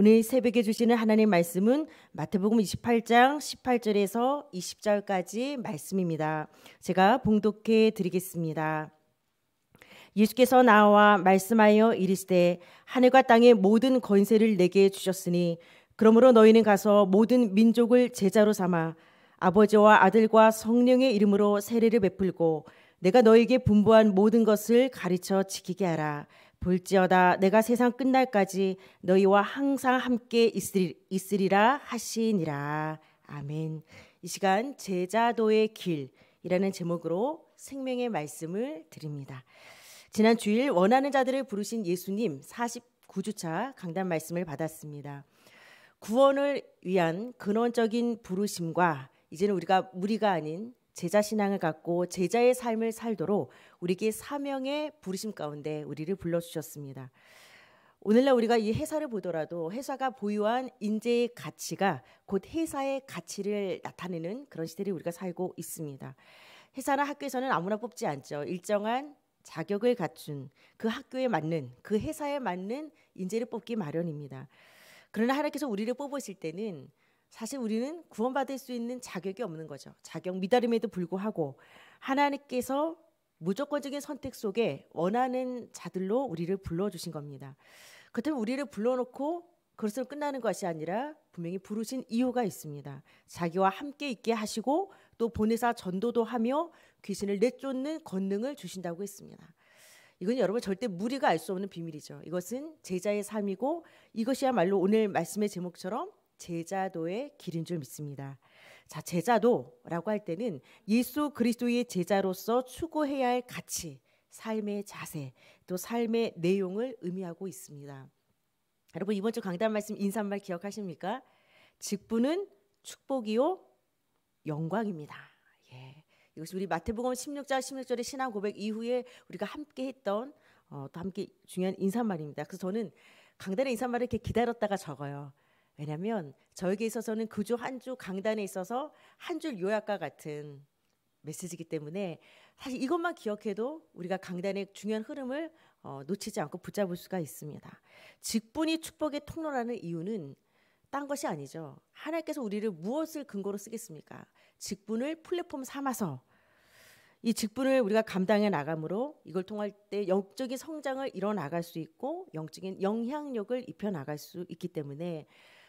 오늘 새벽에 주시는 하나님의 말씀은 마태복음 28장 18절에서 20절까지 말씀입니다. 제가 봉독해 드리겠습니다. 예수께서 나와 말씀하여 이르시되 하늘과 땅의 모든 권세를 내게 주셨으니 그러므로 너희는 가서 모든 민족을 제자로 삼아 아버지와 아들과 성령의 이름으로 세례를 베풀고 내가 너에게 분부한 모든 것을 가르쳐 지키게 하라. 볼지어다 내가 세상 끝날까지 너희와 항상 함께 있으리, 라 하시니라. 아멘. 이 시간 제자도의 길이라는 제목으로 생명의 말씀을 드립니다. 지난 주일 원하는 자들을 부르신 예수님 49주차 강단 말씀을 받았습니다. 구원을 위한 근원적인 부르심과 이제는 우리가 무리가 아닌 제자 신앙을 갖고 제자의 삶을 살도록 우리에게 사명의 부르심 가운데 우리를 불러 주셨습니다. 오늘날 우리가 이 회사를 보더라도 회사가 보유한 인재의 가치가 곧 회사의 가치를 나타내는 그런 시대를 우리가 살고 있습니다. 회사나 학교에서는 아무나 뽑지 않죠. 일정한 자격을 갖춘 그 학교에 맞는 그 회사에 맞는 인재를 뽑기 마련입니다. 그러나 하나님께서 우리를 뽑으실 때는 사실 우리는 구원받을 수 있는 자격이 없는 거죠. 자격 미달임에도 불구하고 하나님께서 무조건적인 선택 속에 원하는 자들로 우리를 불러주신 겁니다. 그렇다면 우리를 불러놓고 그것으로 끝나는 것이 아니라 분명히 부르신 이유가 있습니다. 자기와 함께 있게 하시고 또 보내사 전도도 하며 귀신을 내쫓는 권능을 주신다고 했습니다. 이건 여러분 절대 무리가 알 수 없는 비밀이죠. 이것은 제자의 삶이고 이것이야말로 오늘 말씀의 제목처럼 제자도의 길인 줄 믿습니다. 자, 제자도라고 할 때는 예수 그리스도의 제자로서 추구해야 할 가치, 삶의 자세, 또 삶의 내용을 의미하고 있습니다. 여러분 이번 주 강단 말씀 인사말 기억하십니까? 직분은 축복이요 영광입니다. 예. 이것이 우리 마태복음 16장 16절의 신앙 고백 이후에 우리가 함께 했던 어, 또 함께 중요한 인사말입니다. 그래서 저는 강단의 인사말을 이렇게 기다렸다가 적어요. 왜냐하면 저에게 있어서는 그주한주 강단에 있어서 한 줄 요약과 같은 메시지이기 때문에 사실 이것만 기억해도 우리가 강단의 중요한 흐름을 어, 놓치지 않고 붙잡을 수가 있습니다. 직분이 축복의 통로라는 이유는 딴 것이 아니죠. 하나님께서 우리를 무엇을 근거로 쓰겠습니까? 직분을 플랫폼 삼아서 이 직분을 우리가 감당해 나감으로 이걸 통할 때 영적인 성장을 이뤄 나갈 수 있고 영적인 영향력을 입혀 나갈 수 있기 때문에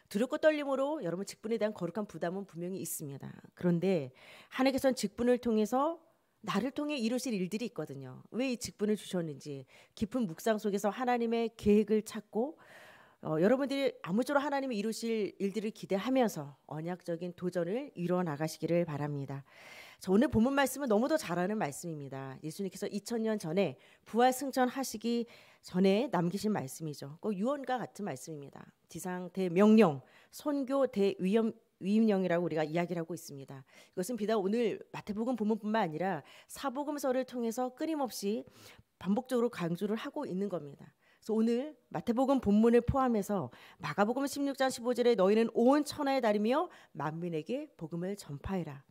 두렵고 떨림으로 여러분 직분에 대한 거룩한 부담은 분명히 있습니다. 그런데 하나님께서는 직분을 통해서 나를 통해 이루실 일들이 있거든요. 왜 이 직분을 주셨는지 깊은 묵상 속에서 하나님의 계획을 찾고 어, 여러분들이 아무쪼록 하나님이 이루실 일들을 기대하면서 언약적인 도전을 이뤄 나가시기를 바랍니다. 자, 오늘 본문 말씀은 너무도 잘하는 말씀입니다. 예수님께서 2000년 전에 부활 승천하시기 전에 남기신 말씀이죠. 꼭 그 유언과 같은 말씀입니다. 지상 대명령 선교 대위험 위임령이라고 우리가 이야기를 하고 있습니다. 이것은 비단 오늘 마태복음 본문뿐만 아니라 사복음서를 통해서 끊임없이 반복적으로 강조를 하고 있는 겁니다. 그래서 오늘 마태복음 본문을 포함해서 마가복음 16장 15절에 너희는 온 천하에 달이며 만민에게 복음을 전파해라.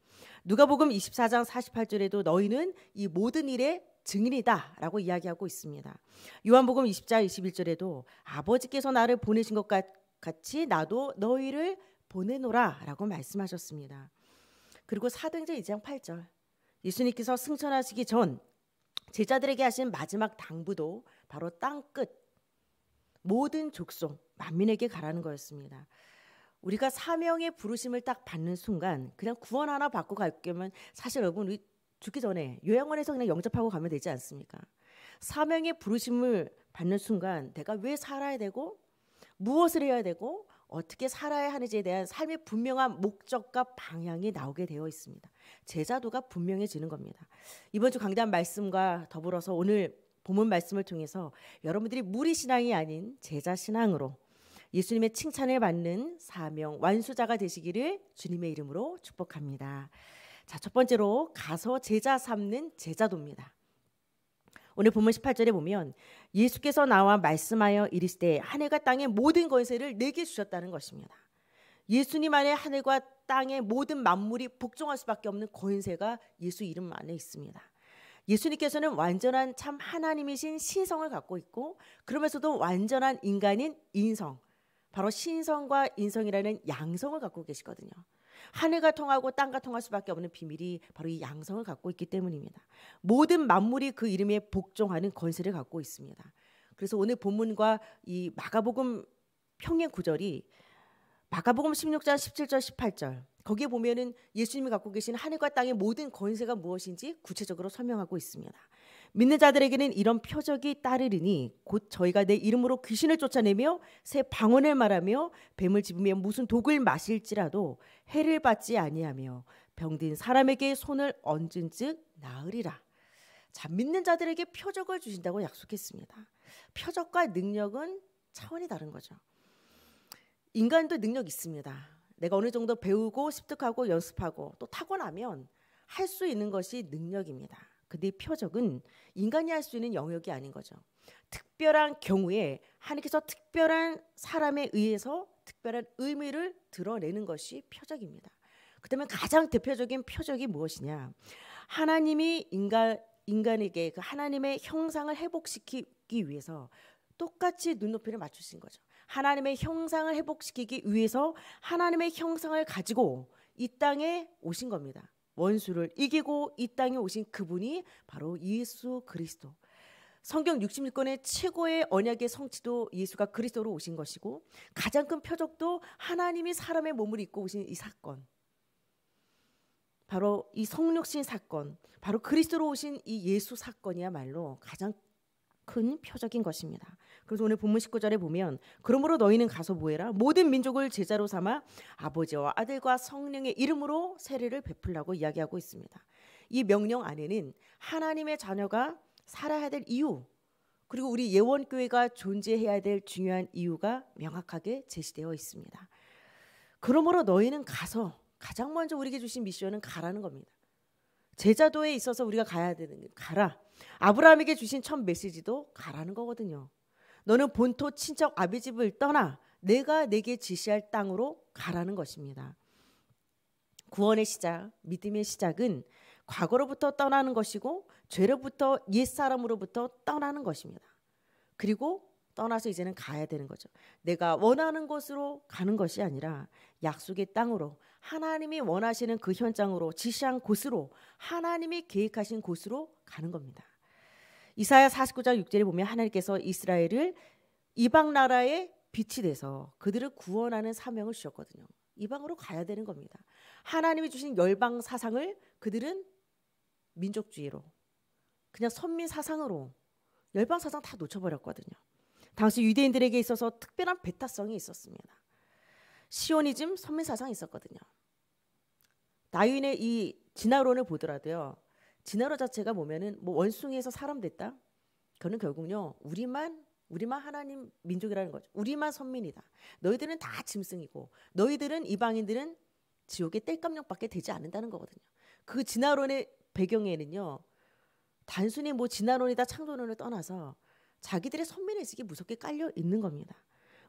누가복음 24장 48절에도 너희는 이 모든 일에 증인이다라고 이야기하고 있습니다. 요한복음 20장 21절에도 아버지께서 나를 보내신 것 같이 나도 너희를 보내노라라고 말씀하셨습니다. 그리고 사도행전 2장 8절 예수님께서 승천하시기 전 제자들에게 하신 마지막 당부도 바로 땅끝 모든 족속 만민에게 가라는 거였습니다. 우리가 사명의 부르심을 딱 받는 순간 그냥 구원 하나 받고 갈게면 사실 여러분 우리 죽기 전에 요양원에서 그냥 영접하고 가면 되지 않습니까? 사명의 부르심을 받는 순간 내가 왜 살아야 되고 무엇을 해야 되고 어떻게 살아야 하는지에 대한 삶의 분명한 목적과 방향이 나오게 되어 있습니다. 제자도가 분명해지는 겁니다. 이번 주 강단 말씀과 더불어서 오늘 본문 말씀을 통해서 여러분들이 무리 신앙이 아닌 제자 신앙으로 예수님의 칭찬을 받는 사명 완수자가 되시기를 주님의 이름으로 축복합니다. 자, 첫 번째로 가서 제자 삼는 제자도입니다. 오늘 본문 18절에 보면 예수께서 나와 말씀하여 이르시되 하늘과 땅의 모든 권세를 내게 주셨다는 것입니다. 예수님 안에 하늘과 땅의 모든 만물이 복종할 수밖에 없는 권세가 예수 이름 안에 있습니다. 예수님께서는 완전한 참 하나님이신 신성을 갖고 있고 그러면서도 완전한 인간인 인성 바로 신성과 인성이라는 양성을 갖고 계시거든요. 하늘과 통하고 땅과 통할 수밖에 없는 비밀이 바로 이 양성을 갖고 있기 때문입니다. 모든 만물이 그 이름에 복종하는 권세를 갖고 있습니다. 그래서 오늘 본문과 이 마가복음 평행 구절이 마가복음 16장 17절 18절 거기에 보면은 예수님이 갖고 계신 하늘과 땅의 모든 권세가 무엇인지 구체적으로 설명하고 있습니다. 믿는 자들에게는 이런 표적이 따르리니 곧 저희가 내 이름으로 귀신을 쫓아내며 새 방언을 말하며 뱀을 집으며 무슨 독을 마실지라도 해를 받지 아니하며 병든 사람에게 손을 얹은즉 나으리라. 자, 믿는 자들에게 표적을 주신다고 약속했습니다. 표적과 능력은 차원이 다른 거죠. 인간도 능력 있습니다. 내가 어느 정도 배우고 습득하고 연습하고 또 타고나면 할 수 있는 것이 능력입니다. 그들의 표적은 인간이 할 수 있는 영역이 아닌 거죠. 특별한 경우에 하나님께서 특별한 사람에 의해서 특별한 의미를 드러내는 것이 표적입니다. 그다음 가장 대표적인 표적이 무엇이냐? 하나님이 인간 인간에게 그 하나님의 형상을 회복시키기 위해서 똑같이 눈높이를 맞추신 거죠. 하나님의 형상을 회복시키기 위해서 하나님의 형상을 가지고 이 땅에 오신 겁니다. 원수를 이기고 이 땅에 오신 그분이 바로 예수 그리스도. 성경 66권의 최고의 언약의 성취도 예수가 그리스도로 오신 것이고 가장 큰 표적도 하나님이 사람의 몸을 입고 오신 이 사건. 바로 이 성육신 사건, 바로 그리스도로 오신 이 예수 사건이야말로 가장 큰 표적인 것입니다. 그래서 오늘 본문 19절에 보면 그러므로 너희는 가서 보해라 모든 민족을 제자로 삼아 아버지와 아들과 성령의 이름으로 세례를 베풀라고 이야기하고 있습니다. 이 명령 안에는 하나님의 자녀가 살아야 될 이유 그리고 우리 예원교회가 존재해야 될 중요한 이유가 명확하게 제시되어 있습니다. 그러므로 너희는 가서 가장 먼저 우리에게 주신 미션은 가라는 겁니다. 제자도에 있어서 우리가 가야 되는 가라. 아브라함에게 주신 첫 메시지도 가라는 거거든요. 너는 본토 친척 아비집을 떠나 내가 내게 지시할 땅으로 가라는 것입니다. 구원의 시작, 믿음의 시작은 과거로부터 떠나는 것이고 죄로부터 옛사람으로부터 떠나는 것입니다. 그리고 떠나서 이제는 가야 되는 거죠. 내가 원하는 곳으로 가는 것이 아니라 약속의 땅으로 하나님이 원하시는 그 현장으로 지시한 곳으로 하나님이 계획하신 곳으로 가는 겁니다. 이사야 49장 6절에 보면 하나님께서 이스라엘을 이방 나라의 빛이 돼서 그들을 구원하는 사명을 주셨거든요. 이방으로 가야 되는 겁니다. 하나님이 주신 열방 사상을 그들은 민족주의로 그냥 선민 사상으로 열방 사상 다 놓쳐버렸거든요. 당시 유대인들에게 있어서 특별한 배타성이 있었습니다. 시오니즘 선민 사상이 있었거든요. 나윤의 이 진화론을 보더라도요. 진화론 자체가 보면은 뭐 원숭이에서 사람 됐다. 그는 결국요 우리만 우리만 하나님 민족이라는 거죠. 우리만 선민이다. 너희들은 다 짐승이고 너희들은 이방인들은 지옥의 땔감력밖에 되지 않는다는 거거든요. 그 진화론의 배경에는요 단순히 뭐 진화론이다 창조론을 떠나서 자기들의 선민의식이 무섭게 깔려 있는 겁니다.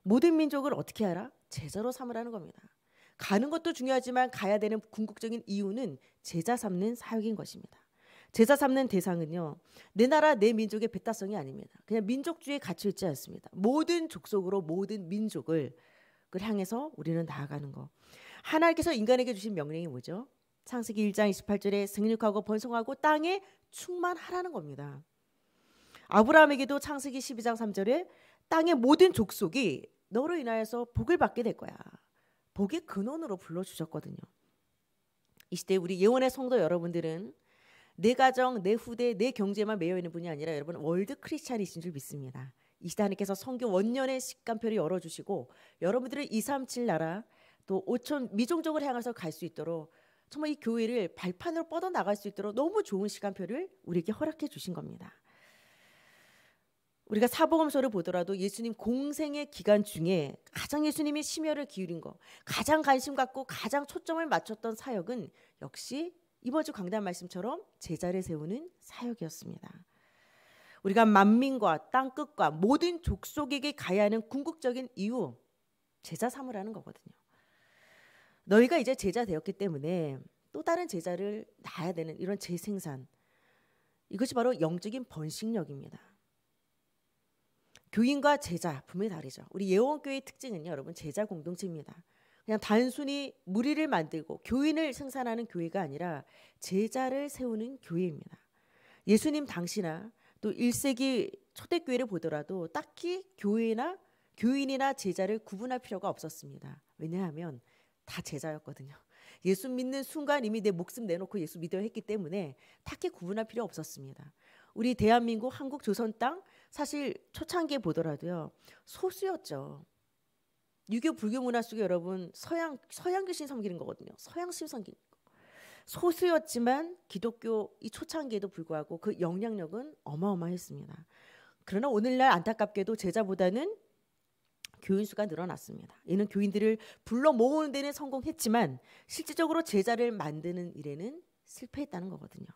모든 민족을 어떻게 알아? 제자로 삼으라는 겁니다. 가는 것도 중요하지만 가야 되는 궁극적인 이유는 제자 삼는 사역인 것입니다. 제자 삼는 대상은요. 내 나라 내 민족의 배타성이 아닙니다. 그냥 민족주의에 갇혀 있지 않습니다. 모든 족속으로 모든 민족을 그 향해서 우리는 나아가는 거. 하나님께서 인간에게 주신 명령이 뭐죠? 창세기 1장 28절에 생육하고 번성하고 땅에 충만하라는 겁니다. 아브라함에게도 창세기 12장 3절에 땅의 모든 족속이 너로 인하여서 복을 받게 될 거야. 복의 근원으로 불러주셨거든요. 이 시대 우리 예원의 성도 여러분들은 내 가정, 내 후대, 내 경제만 매여 있는 분이 아니라 여러분 월드 크리스찬이신 줄 믿습니다. 이 시대 하나님께서 성교 원년의 식간표를 열어주시고 여러분들을 2, 3, 7 나라 또 5천 미종족을 향해서 갈 수 있도록 정말 이 교회를 발판으로 뻗어 나갈 수 있도록 너무 좋은 시간표를 우리에게 허락해 주신 겁니다. 우리가 사복음서를 보더라도 예수님 공생의 기간 중에 가장 예수님이 심혈을 기울인 거, 가장 관심 갖고 가장 초점을 맞췄던 사역은 역시 이번 주 강단 말씀처럼 제자를 세우는 사역이었습니다. 우리가 만민과 땅 끝과 모든 족속에게 가야 하는 궁극적인 이유 제자 삼으라는 거거든요. 너희가 이제 제자 되었기 때문에 또 다른 제자를 낳아야 되는 이런 재생산 이것이 바로 영적인 번식력입니다. 교인과 제자 분명히 다르죠. 우리 예원교회의 특징은요, 여러분 제자 공동체입니다. 그냥 단순히 무리를 만들고 교인을 생산하는 교회가 아니라 제자를 세우는 교회입니다. 예수님 당시나 또 1세기 초대교회를 보더라도 딱히 교회나 교인이나 제자를 구분할 필요가 없었습니다. 왜냐하면 다 제자였거든요. 예수 믿는 순간 이미 내 목숨 내놓고 예수 믿어 했기 때문에 딱히 구분할 필요 없었습니다. 우리 대한민국 한국 조선 땅 사실 초창기에 보더라도요 소수였죠. 유교 불교 문화 속에 여러분 서양 서양 귀신 섬기는 거거든요. 서양 신 섬기는 거. 소수였지만 기독교 이 초창기에도 불구하고 그 영향력은 어마어마했습니다. 그러나 오늘날 안타깝게도 제자보다는 교인 수가 늘어났습니다. 이는 교인들을 불러 모으는 데는 성공했지만 실질적으로 제자를 만드는 일에는 실패했다는 거거든요.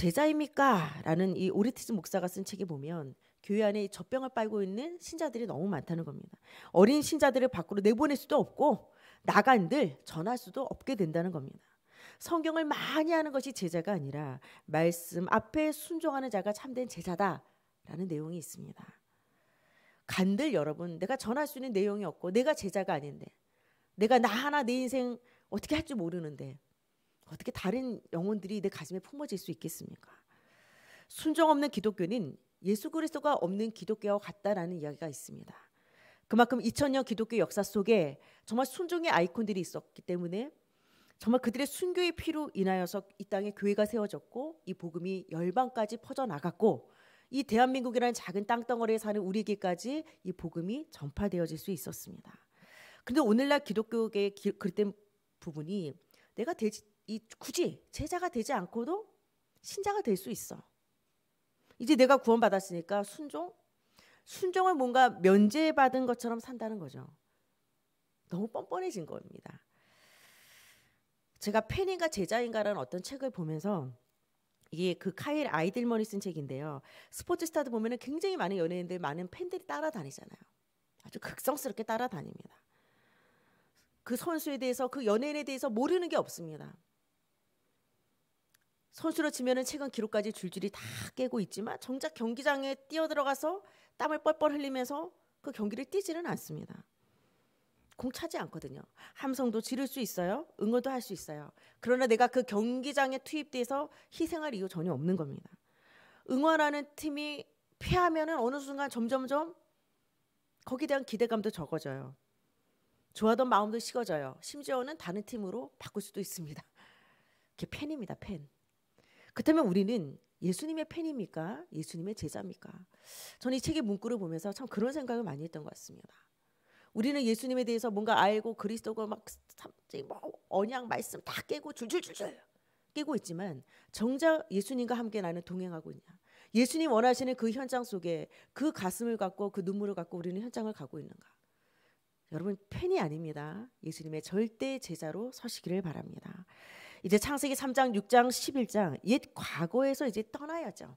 제자입니까? 라는 이 오리티스 목사가 쓴 책에 보면 교회 안에 젖병을 빨고 있는 신자들이 너무 많다는 겁니다. 어린 신자들을 밖으로 내보낼 수도 없고 나간들 전할 수도 없게 된다는 겁니다. 성경을 많이 하는 것이 제자가 아니라 말씀 앞에 순종하는 자가 참된 제자다라는 내용이 있습니다. 간들 여러분 내가 전할 수 있는 내용이 없고 내가 제자가 아닌데 내가 나 하나 내 인생 어떻게 할지 모르는데 어떻게 다른 영혼들이 내 가슴에 품어질 수 있겠습니까? 순종 없는 기독교는 예수 그리스도가 없는 기독교와 같다라는 이야기가 있습니다. 그만큼 2000년 기독교 역사 속에 정말 순종의 아이콘들이 있었기 때문에 정말 그들의 순교의 피로 인하여서 이 땅에 교회가 세워졌고 이 복음이 열방까지 퍼져나갔고 이 대한민국이라는 작은 땅덩어리에 사는 우리에게까지 이 복음이 전파되어질 수 있었습니다. 그런데 오늘날 기독교계의 그때 부분이 내가 되지, 이 굳이 제자가 되지 않고도 신자가 될 수 있어. 이제 내가 구원받았으니까 순종? 순종을 뭔가 면제받은 것처럼 산다는 거죠. 너무 뻔뻔해진 겁니다. 제가 팬인가 제자인가라는 어떤 책을 보면서 이게 그 카일 아이들머니 쓴 책인데요. 스포츠 스타도 보면은 굉장히 많은 연예인들, 많은 팬들이 따라다니잖아요. 아주 극성스럽게 따라다닙니다. 그 선수에 대해서 그 연예인에 대해서 모르는 게 없습니다. 선수로 치면은 최근 기록까지 줄줄이 다 깨고 있지만 정작 경기장에 뛰어들어가서 땀을 뻘뻘 흘리면서 그 경기를 뛰지는 않습니다. 공 차지 않거든요. 함성도 지를 수 있어요. 응원도 할 수 있어요. 그러나 내가 그 경기장에 투입돼서 희생할 이유 전혀 없는 겁니다. 응원하는 팀이 패하면은 어느 순간 점점점 거기에 대한 기대감도 적어져요. 좋아하던 마음도 식어져요. 심지어는 다른 팀으로 바꿀 수도 있습니다. 이게 팬입니다, 팬. 그렇다면 우리는 예수님의 팬입니까? 예수님의 제자입니까? 저는 이 책의 문구를 보면서 참 그런 생각을 많이 했던 것 같습니다. 우리는 예수님에 대해서 뭔가 알고 그리스도고 막 삼지 뭐 언약 말씀 다 깨고 줄줄줄줄 깨고 있지만 정작 예수님과 함께 나는 동행하고 있냐? 예수님 원하시는 그 현장 속에 그 가슴을 갖고 그 눈물을 갖고 우리는 현장을 가고 있는가? 여러분 팬이 아닙니다. 예수님의 절대 제자로 서시기를 바랍니다. 이제 창세기 3장, 6장, 11장 옛 과거에서 이제 떠나야죠.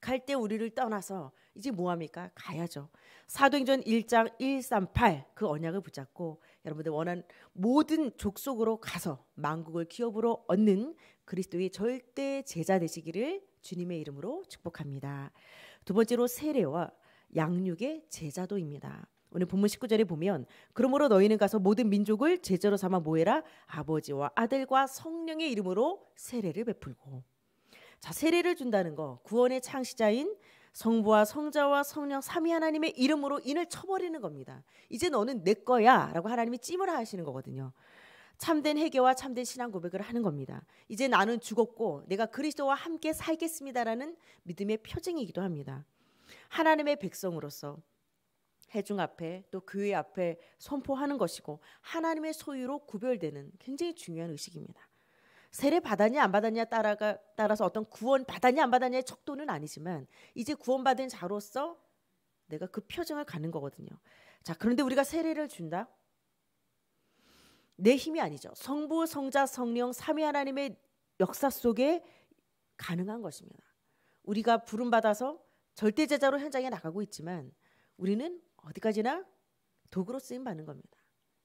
갈 때 우리를 떠나서 이제 뭐합니까? 가야죠. 사도행전 1장 138 그 언약을 붙잡고 여러분들 원한 모든 족속으로 가서 만국을 기업으로 얻는 그리스도의 절대 제자 되시기를 주님의 이름으로 축복합니다. 두 번째로 세례와 양육의 제자도입니다. 오늘 본문 19절에 보면 그러므로 너희는 가서 모든 민족을 제자로 삼아 모해라 아버지와 아들과 성령의 이름으로 세례를 베풀고 자 세례를 준다는 거 구원의 창시자인 성부와 성자와 성령 삼위 하나님의 이름으로 인을 쳐버리는 겁니다. 이제 너는 내 거야라고 하나님이 찜을 하시는 거거든요. 참된 회개와 참된 신앙 고백을 하는 겁니다. 이제 나는 죽었고 내가 그리스도와 함께 살겠습니다라는 믿음의 표징이기도 합니다. 하나님의 백성으로서 해중 앞에 또 교회 앞에 선포하는 것이고 하나님의 소유로 구별되는 굉장히 중요한 의식입니다. 세례 받았냐 안 받았냐 따라가 따라서 어떤 구원 받았냐 안 받았냐의 척도는 아니지만 이제 구원받은 자로서 내가 그 표정을 갖는 거거든요. 자, 그런데 우리가 세례를 준다. 내 힘이 아니죠. 성부, 성자, 성령 삼위 하나님의 역사 속에 가능한 것입니다. 우리가 부름 받아서 절대 제자로 현장에 나가고 있지만 우리는 어디까지나 도구로 쓰임 받는 겁니다.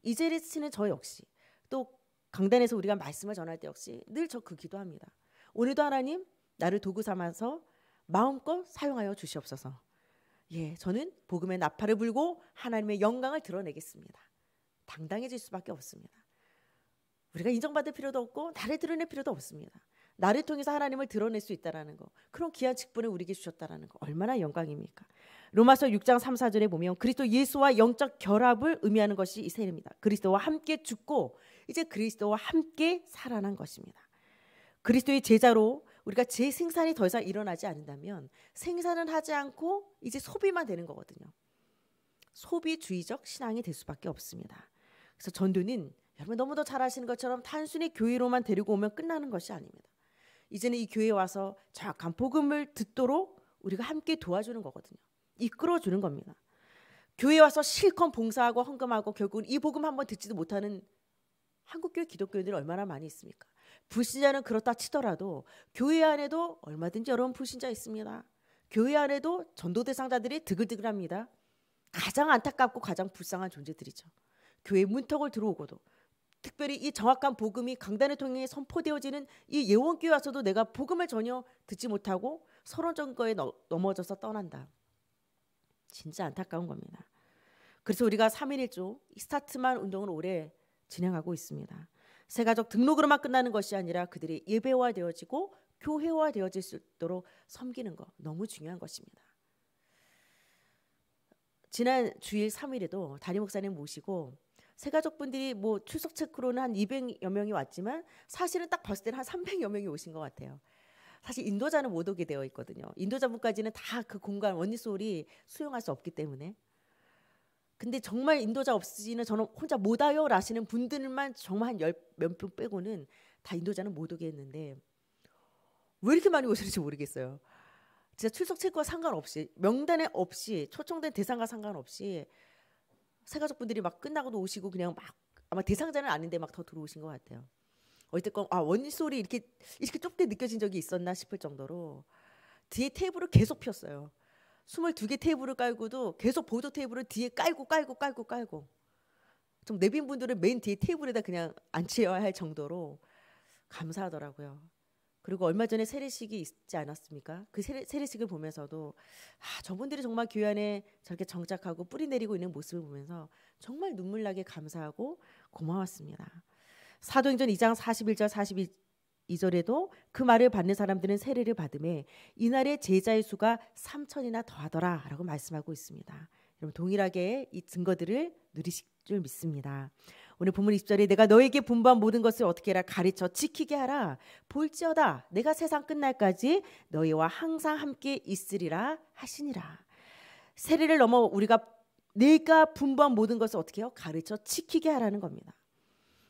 이제리스는 저 역시 또 강단에서 우리가 말씀을 전할 때 역시 늘 저 그 기도합니다. 오늘도 하나님 나를 도구 삼아서 마음껏 사용하여 주시옵소서. 예, 저는 복음의 나팔을 불고 하나님의 영광을 드러내겠습니다. 당당해질 수밖에 없습니다. 우리가 인정받을 필요도 없고 나를 드러낼 필요도 없습니다. 나를 통해서 하나님을 드러낼 수 있다라는 거. 그런 귀한 직분을 우리에게 주셨다라는 거. 얼마나 영광입니까? 로마서 6장 3, 4절에 보면 그리스도 예수와 영적 결합을 의미하는 것이 이 세례입니다. 그리스도와 함께 죽고 이제 그리스도와 함께 살아난 것입니다. 그리스도의 제자로 우리가 제 생산이 더 이상 일어나지 않는다면 생산은 하지 않고 이제 소비만 되는 거거든요. 소비주의적 신앙이 될 수밖에 없습니다. 그래서 전두는 여러분 너무도 잘 아시는 것처럼 단순히 교회로만 데리고 오면 끝나는 것이 아닙니다. 이제는 이 교회에 와서 정확한 복음을 듣도록 우리가 함께 도와주는 거거든요. 이끌어주는 겁니다. 교회 에 와서 실컷 봉사하고 헌금하고 결국은 이 복음 한번 듣지도 못하는 한국교회 기독교인들이 얼마나 많이 있습니까? 불신자는 그렇다 치더라도 교회 안에도 얼마든지 여러분 불신자 있습니다. 교회 안에도 전도 대상자들이 드글드글합니다. 가장 안타깝고 가장 불쌍한 존재들이죠. 교회 문턱을 들어오고도 특별히 이 정확한 복음이 강단을 통해 선포되어지는 이 예원교회 와서도 내가 복음을 전혀 듣지 못하고 서론전거에 넘어져서 떠난다. 진짜 안타까운 겁니다. 그래서 우리가 3.1조 스타트만 운동을 오래 진행하고 있습니다. 세가족 등록으로만 끝나는 것이 아니라 그들이 예배화되어지고 교회화되어질 수 있도록 섬기는 것 너무 중요한 것입니다. 지난 주일 3일에도 담임 목사님 모시고 새가족분들이 뭐 출석 체크로는 한 200여 명이 왔지만 사실은 딱 봤을 때는 한 300여 명이 오신 것 같아요. 사실 인도자는 못 오게 되어 있거든요. 인도자분까지는 다 그 공간 원리솔이 수용할 수 없기 때문에. 근데 정말 인도자 없으시는 저는 혼자 못 와요 라시는 분들만 정말 한 열몇분 빼고는 다 인도자는 못 오게 했는데 왜 이렇게 많이 오셨는지 모르겠어요. 진짜 출석 체크와 상관없이 명단에 없이 초청된 대상과 상관없이 사가족분들이 막 끝나고도 오시고 그냥 막 아마 대상자는 아닌데 막 더 들어오신 것 같아요. 어쨌건 아 원소리 이렇게 이렇게 좁게 느껴진 적이 있었나 싶을 정도로 뒤에 테이블을 계속 폈어요. 22개 테이블을 깔고도 계속 보조 테이블을 뒤에 깔고 깔고 깔고 깔고 좀 내빈 분들은 맨 뒤에 테이블에다 그냥 앉혀야 할 정도로 감사하더라고요. 그리고 얼마 전에 세례식이 있지 않았습니까? 그 세례, 세례식을 보면서도 아, 저분들이 정말 교회 안에 저렇게 정착하고 뿌리 내리고 있는 모습을 보면서 정말 눈물 나게 감사하고 고마웠습니다. 사도행전 2장 41절 42절에도 그 말을 받는 사람들은 세례를 받음에 이날에 제자의 수가 3천이나 더하더라라고 말씀하고 있습니다. 여러분 동일하게 이 증거들을 누리시, 줄 믿습니다. 오늘 본문 20절에 내가 너에게 분부한 모든 것을 어떻게 라 가르쳐 지키게 하라 볼지어다 내가 세상 끝날까지 너희와 항상 함께 있으리라 하시니라. 세례를 넘어 우리가 내가 분부한 모든 것을 어떻게 요 가르쳐 지키게 하라는 겁니다.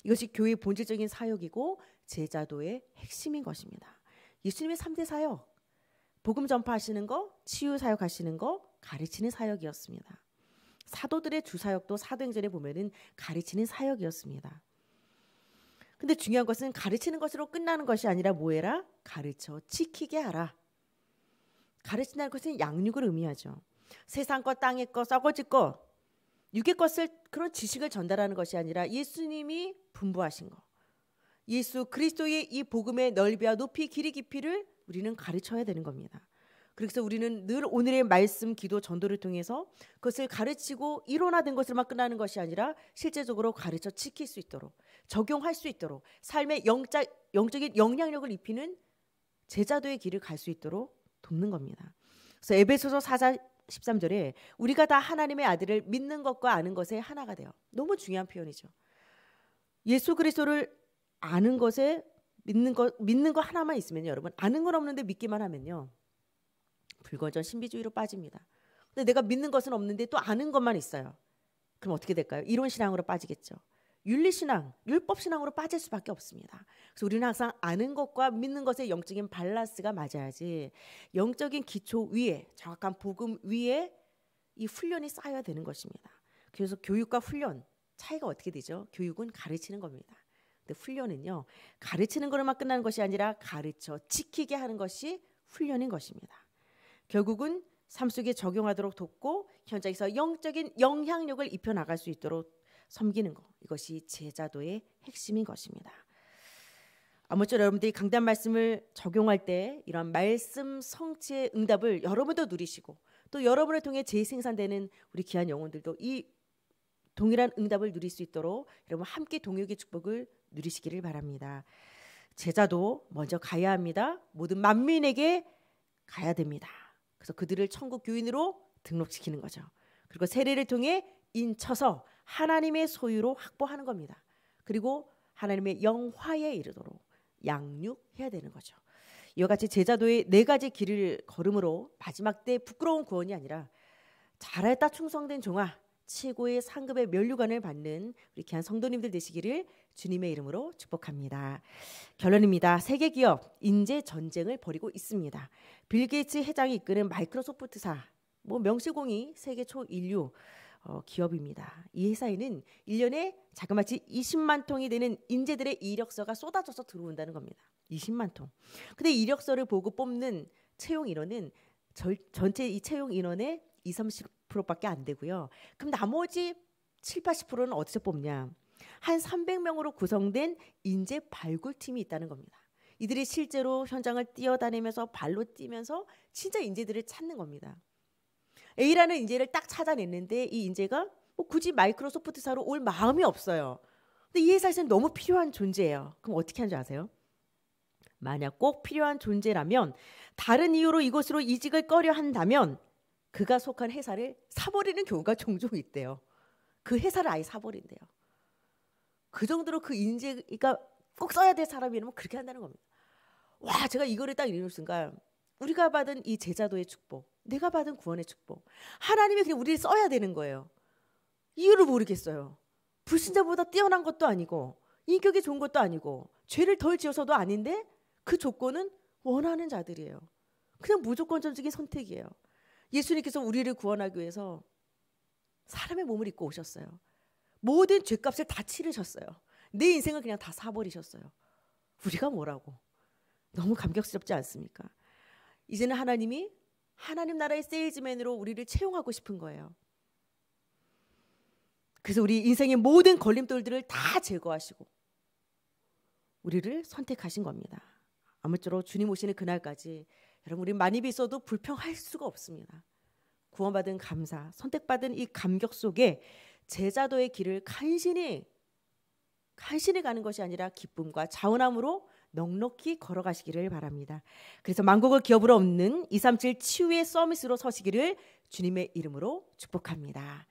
이것이 교회의 본질적인 사역이고 제자도의 핵심인 것입니다. 예수님의 3대 사역 복음 전파하시는 거, 치유 사역하시는 거, 가르치는 사역이었습니다. 사도들의 주사역도 사도행전에 보면은 가르치는 사역이었습니다. 근데 중요한 것은 가르치는 것으로 끝나는 것이 아니라 뭐해라? 가르쳐 지키게 하라. 가르친다는 것은 양육을 의미하죠. 세상 것, 땅의 것, 썩어질 것, 육의 것을 그런 지식을 전달하는 것이 아니라 예수님이 분부하신 것. 예수 그리스도의 이 복음의 넓이와 높이, 길이, 깊이를 우리는 가르쳐야 되는 겁니다. 그래서 우리는 늘 오늘의 말씀, 기도, 전도를 통해서 그것을 가르치고 일론화된 것을만 끝나는 것이 아니라 실제적으로 가르쳐 지킬 수 있도록 적용할 수 있도록 삶의 영자, 영적인 영향력을 입히는 제자도의 길을 갈 수 있도록 돕는 겁니다. 그래서 에베소서 4자 13절에 우리가 다 하나님의 아들을 믿는 것과 아는 것에 하나가 돼요. 너무 중요한 표현이죠. 예수 그리스도를 아는 것에 믿는 것 믿는 거 하나만 있으면 여러분 아는 건 없는데 믿기만 하면요. 불거져 신비주의로 빠집니다. 근데 내가 믿는 것은 없는데 또 아는 것만 있어요. 그럼 어떻게 될까요? 이론 신앙으로 빠지겠죠. 윤리 신앙, 율법 신앙으로 빠질 수밖에 없습니다. 그래서 우리는 항상 아는 것과 믿는 것의 영적인 밸런스가 맞아야지 영적인 기초 위에 정확한 복음 위에 이 훈련이 쌓여야 되는 것입니다. 그래서 교육과 훈련 차이가 어떻게 되죠? 교육은 가르치는 겁니다. 근데 훈련은요 가르치는 것만 끝나는 것이 아니라 가르쳐 지키게 하는 것이 훈련인 것입니다. 결국은 삶 속에 적용하도록 돕고 현장에서 영적인 영향력을 입혀 나갈 수 있도록 섬기는 것 이것이 제자도의 핵심인 것입니다. 아무쪼록 여러분들이 강단 말씀을 적용할 때 이런 말씀 성취의 응답을 여러분도 누리시고 또 여러분을 통해 재생산되는 우리 귀한 영혼들도 이 동일한 응답을 누릴 수 있도록 여러분 함께 동역의 축복을 누리시기를 바랍니다. 제자도 먼저 가야 합니다. 모든 만민에게 가야 됩니다. 그래서 그들을 천국 교인으로 등록시키는 거죠. 그리고 세례를 통해 인쳐서 하나님의 소유로 확보하는 겁니다. 그리고 하나님의 영화에 이르도록 양육해야 되는 거죠. 이와 같이 제자도의 네 가지 길을 걸음으로 마지막 때 부끄러운 구원이 아니라 잘했다 충성된 종아 최고의 상급의 면류관을 받는 우리 귀한 성도님들 되시기를 주님의 이름으로 축복합니다. 결론입니다. 세계 기업 인재 전쟁을 벌이고 있습니다. 빌 게이츠 회장이 이끄는 마이크로소프트사 뭐 명실공히 세계 초인류 어, 기업입니다. 이 회사에는 1년에 자그마치 20만 통이 되는 인재들의 이력서가 쏟아져서 들어온다는 겁니다. 20만 통. 근데 이력서를 보고 뽑는 채용 인원은 절, 전체 이 채용 인원의 2, 30 20%밖에 안 되고요. 그럼 나머지 7, 80%는 어디서 뽑냐? 한 300명으로 구성된 인재 발굴팀이 있다는 겁니다. 이들이 실제로 현장을 뛰어다니면서 발로 뛰면서 진짜 인재들을 찾는 겁니다. A라는 인재를 딱 찾아냈는데 이 인재가 뭐 굳이 마이크로소프트사로 올 마음이 없어요. 근데 이 회사에서는 너무 필요한 존재예요. 그럼 어떻게 하는지 아세요? 만약 꼭 필요한 존재라면 다른 이유로 이곳으로 이직을 꺼려 한다면 그가 속한 회사를 사버리는 경우가 종종 있대요. 그 회사를 아예 사버린대요. 그 정도로 그 인재가 꼭 써야 될 사람이라면 그렇게 한다는 겁니다. 와, 제가 이거를 딱 읽는 순간 우리가 받은 이 제자도의 축복, 내가 받은 구원의 축복, 하나님이 그냥 우리를 써야 되는 거예요. 이유를 모르겠어요. 불신자보다 뛰어난 것도 아니고 인격이 좋은 것도 아니고 죄를 덜 지어서도 아닌데 그 조건은 원하는 자들이에요. 그냥 무조건적인 선택이에요. 예수님께서 우리를 구원하기 위해서 사람의 몸을 입고 오셨어요. 모든 죄값을 다 치르셨어요. 내 인생을 그냥 다 사버리셨어요. 우리가 뭐라고? 너무 감격스럽지 않습니까? 이제는 하나님이 하나님 나라의 세일즈맨으로 우리를 채용하고 싶은 거예요. 그래서 우리 인생의 모든 걸림돌들을 다 제거하시고 우리를 선택하신 겁니다. 아무쪼록 주님 오시는 그날까지 여러분 우리 많이 비서도 불평할 수가 없습니다. 구원받은 감사, 선택받은 이 감격 속에 제자도의 길을 간신히 간신히 가는 것이 아니라 기쁨과 자원함으로 넉넉히 걸어가시기를 바랍니다. 그래서 만국을 기업으로 없는 237 치유의 서밋으로 서시기를 주님의 이름으로 축복합니다.